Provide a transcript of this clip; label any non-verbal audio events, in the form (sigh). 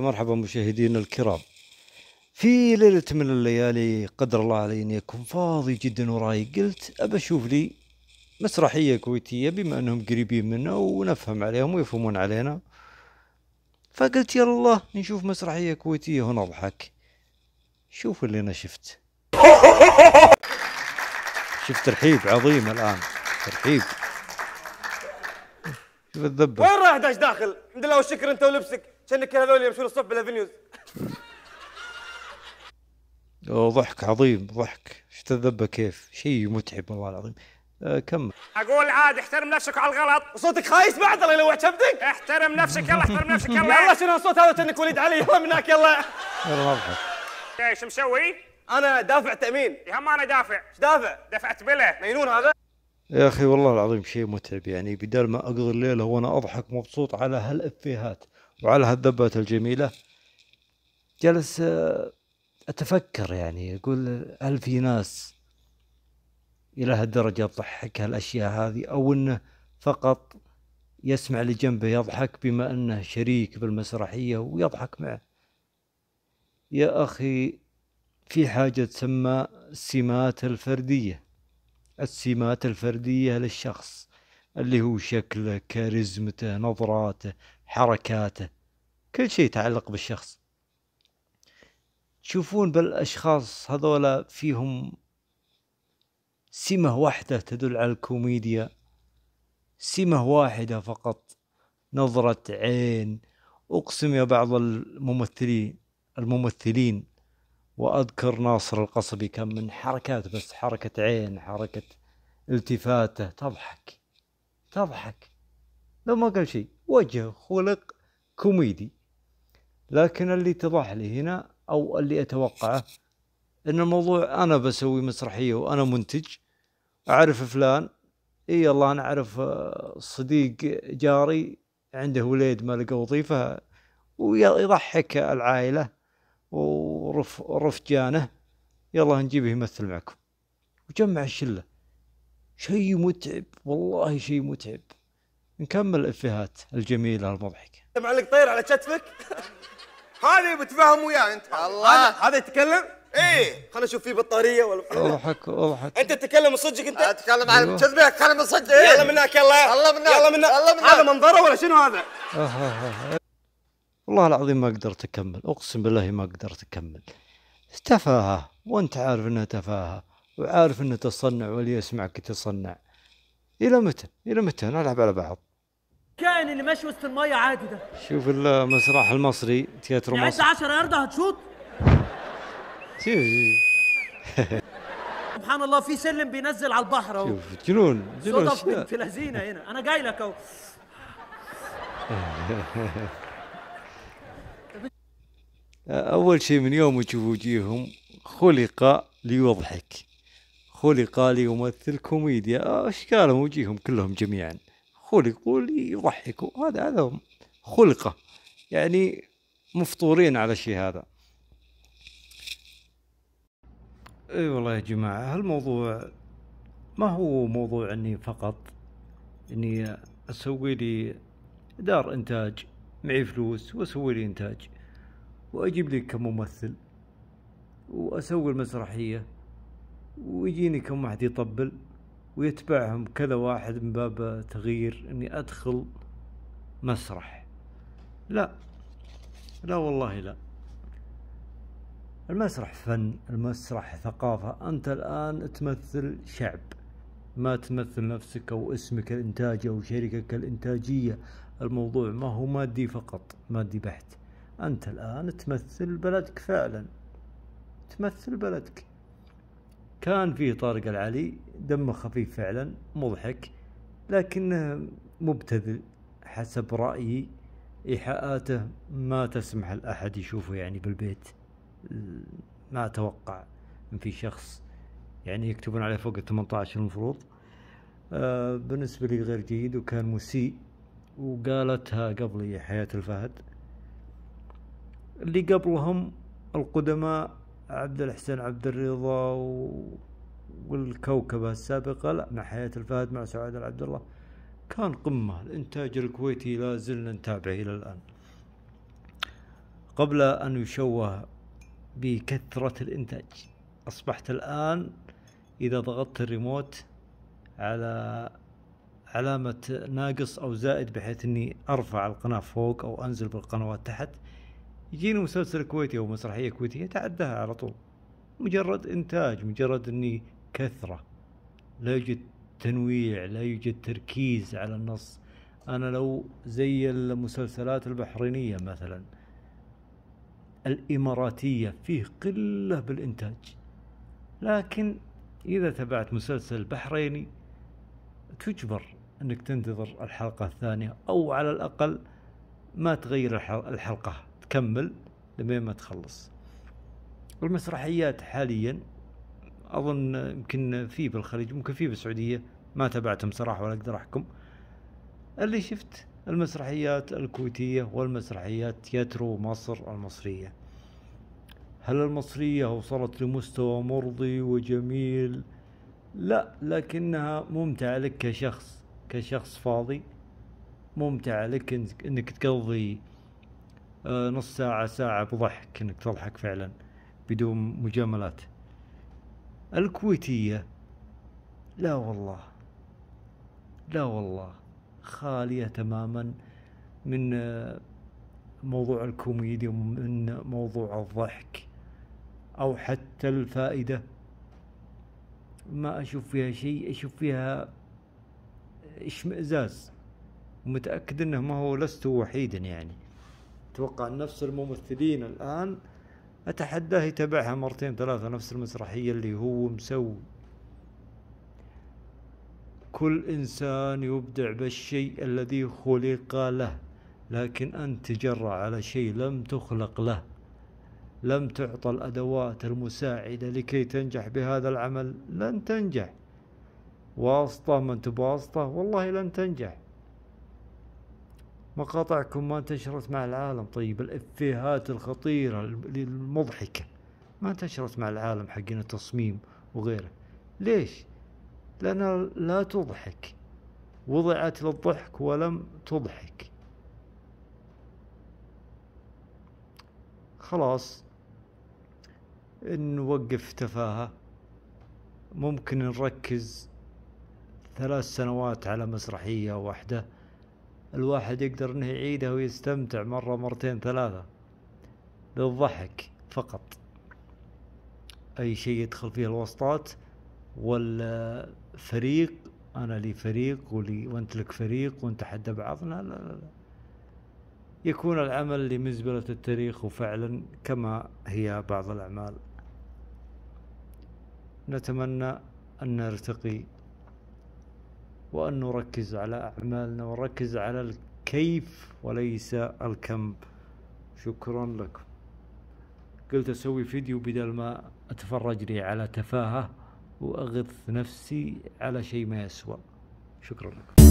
مرحبا مشاهدينا الكرام في ليلة من الليالي قدر الله علي اني اكون فاضي جدا وراي قلت ابى اشوف لي مسرحية كويتية بما انهم قريبين منا ونفهم عليهم ويفهمون علينا فقلت يلا نشوف مسرحية كويتية ونضحك شوف اللي انا شفت شفت ترحيب عظيم الان ترحيب شوف الذبة وين رايح داش داخل الحمد لله والشكر انت ولبسك كأنك هذول يمشون الصف بالافنيوز ضحك عظيم ضحك تتذبى كيف شيء متعب والله العظيم أه كمل اقول عاد احترم نفسك على الغلط وصوتك خايس بعد الله يلوح كبدك احترم نفسك يلا احترم نفسك يلا يلا شنو الصوت هذا كانك وليد علي يلا منك يلا يلا اضحك ايش مسوي؟ انا دافع تامين يا ما انا دافع ايش دافع؟ دفعت بله مجنون هذا يا اخي والله العظيم شيء متعب يعني بدل ما اقضي الليله وانا اضحك مبسوط على هالافيهات وعلى هالذبات الجميلة جلس آه، أتفكر يعني أقول هل في ناس إلى هالدرجة تضحك هالأشياء هذه أو أنه فقط يسمع اللي جنبه يضحك بما أنه شريك بالمسرحية ويضحك معه يا أخي في حاجة تسمى السمات الفردية السمات الفردية للشخص اللي هو شكله كاريزمته نظراته حركاته كل شيء يتعلق بالشخص تشوفون بالاشخاص هذولا فيهم سمه واحده تدل على الكوميديا سمه واحده فقط نظره عين اقسم يا بعض الممثلين الممثلين واذكر ناصر القصبي كم من حركات بس حركه عين حركه التفاته تضحك تضحك لو ما قال شيء وجه خلق كوميدي لكن اللي اتضح لي هنا او اللي اتوقعه ان الموضوع انا بسوي مسرحيه وانا منتج اعرف فلان اي الله انا اعرف آه، صديق جاري عنده وليد ما لقى وظيفه ويضحك العائله ورف رفجانه يلا نجيبه يمثل معكم وجمع الشله شيء متعب والله شيء متعب نكمل الافيهات الجميله المضحكه انت طيب، معلق طير على كتفك هذه بتفهم وياه انت الله هذا يتكلم ايه خلنا نشوف فيه بطاريه ولا اضحك اضحك انت تتكلم صدقك انت اتكلم عن كذبك أيوه. اتكلم صدق يلا إيه. منك يلا يلا منك يلا منك يلا منك هذا منظره ولا شنو هذا أه، أه، أه، والله العظيم ما قدرت اكمل اقسم بالله ما قدرت اكمل تفاهه وانت عارف انها تفاهه وعارف انه تصنع واللي يسمعك تصنع الى متى الى متى نلعب على بعض كان اللي ماشي وسط الميه عادي ده شوف المسرح المصري تياترو يعني مصر 10 ياردة هتشوط شوف (laughs) سبحان الله في سلم بينزل على البحر اهو شوف جنون جنون صدف بنت لذينه هنا انا جاي لك اهو (laughs) اول شيء من يوم تشوف وجيههم خلق ليضحك خلق ليمثل كوميديا اشكالهم آه، وجيههم كلهم جميعا خلقوا ليضحكوا هذا هذا خلقه يعني مفطورين على الشيء هذا اي أيوة والله يا جماعه هالموضوع ما هو موضوع اني فقط اني اسوي لي دار انتاج معي فلوس واسوي لي انتاج واجيب لي كممثل واسوي المسرحيه ويجيني كم واحد يطبل ويتبعهم كذا واحد من باب تغيير اني ادخل مسرح لا لا والله لا المسرح فن المسرح ثقافة أنت الآن تمثل شعب ما تمثل نفسك أو اسمك الإنتاج أو شركتك الإنتاجية الموضوع ما هو مادي فقط مادي بحت أنت الآن تمثل بلدك فعلا تمثل بلدك كان فيه طارق العلي دمه خفيف فعلا مضحك لكنه مبتذل حسب رأيي إيحاءاته ما تسمح لأحد يشوفه يعني بالبيت ما أتوقع إن في شخص يعني يكتبون عليه فوق ال المفروض آه بالنسبة لي غير جيد وكان مسيء وقالتها قبلي حياة الفهد اللي قبلهم القدماء عبد الحسين عبد الرضا و... والكوكبة السابقة لا مع حياة الفهد مع سعاد العبد الله كان قمة الإنتاج الكويتي لا زلنا نتابعه إلى الآن قبل أن يشوه بكثرة الإنتاج أصبحت الآن إذا ضغطت الريموت على علامة ناقص أو زائد بحيث أني أرفع القناة فوق أو أنزل بالقنوات تحت يجيني مسلسل كويتي او مسرحيه كويتيه اتعداها على طول مجرد انتاج مجرد اني كثره لا يوجد تنويع لا يوجد تركيز على النص انا لو زي المسلسلات البحرينيه مثلا الاماراتيه فيه قله بالانتاج لكن اذا تبعت مسلسل بحريني تجبر انك تنتظر الحلقه الثانيه او على الاقل ما تغير الحلقه تكمل لمين ما تخلص والمسرحيات حاليا اظن يمكن في بالخليج ممكن في بالسعوديه ما تابعتهم صراحه ولا اقدر احكم اللي شفت المسرحيات الكويتيه والمسرحيات تياترو مصر المصريه هل المصريه وصلت لمستوى مرضي وجميل لا لكنها ممتعه لك كشخص كشخص فاضي ممتعه لك انك تقضي آه، نص ساعة ساعة بضحك انك تضحك فعلا بدون مجاملات الكويتية لا والله لا والله خالية تماما من آه، موضوع الكوميديا ومن موضوع الضحك أو حتى الفائدة ما أشوف فيها شيء أشوف فيها اشمئزاز ومتأكد أنه ما هو لست وحيدا يعني اتوقع نفس الممثلين الان اتحداه يتابعها مرتين ثلاثة نفس المسرحية اللي هو مسوي كل انسان يبدع بالشيء الذي خلق له لكن انت تجرع على شيء لم تخلق له لم تعطى الادوات المساعده لكي تنجح بهذا العمل لن تنجح واسطه من تبواسطه والله لن تنجح مقاطعكم ما انتشرت مع العالم طيب الإفيهات الخطيرة المضحكة ما انتشرت مع العالم حقنا التصميم وغيره ليش؟ لأنها لا تضحك وضعت للضحك ولم تضحك خلاص نوقف تفاهة ممكن نركز ثلاث سنوات على مسرحية واحدة الواحد يقدر انه يعيدها ويستمتع مرة مرتين ثلاثة للضحك فقط اي شيء يدخل فيه الوسطات ولا فريق انا لي فريق ولي وانت لك فريق ونتحدى بعضنا لا لا لا يكون العمل لمزبلة التاريخ وفعلا كما هي بعض الاعمال نتمنى ان نرتقي وأن نركز على أعمالنا ونركز على الكيف وليس الكم شكرا لكم قلت أسوي فيديو بدل ما أتفرج لي على تفاهة وأغث نفسي على شيء ما يسوى شكرا لكم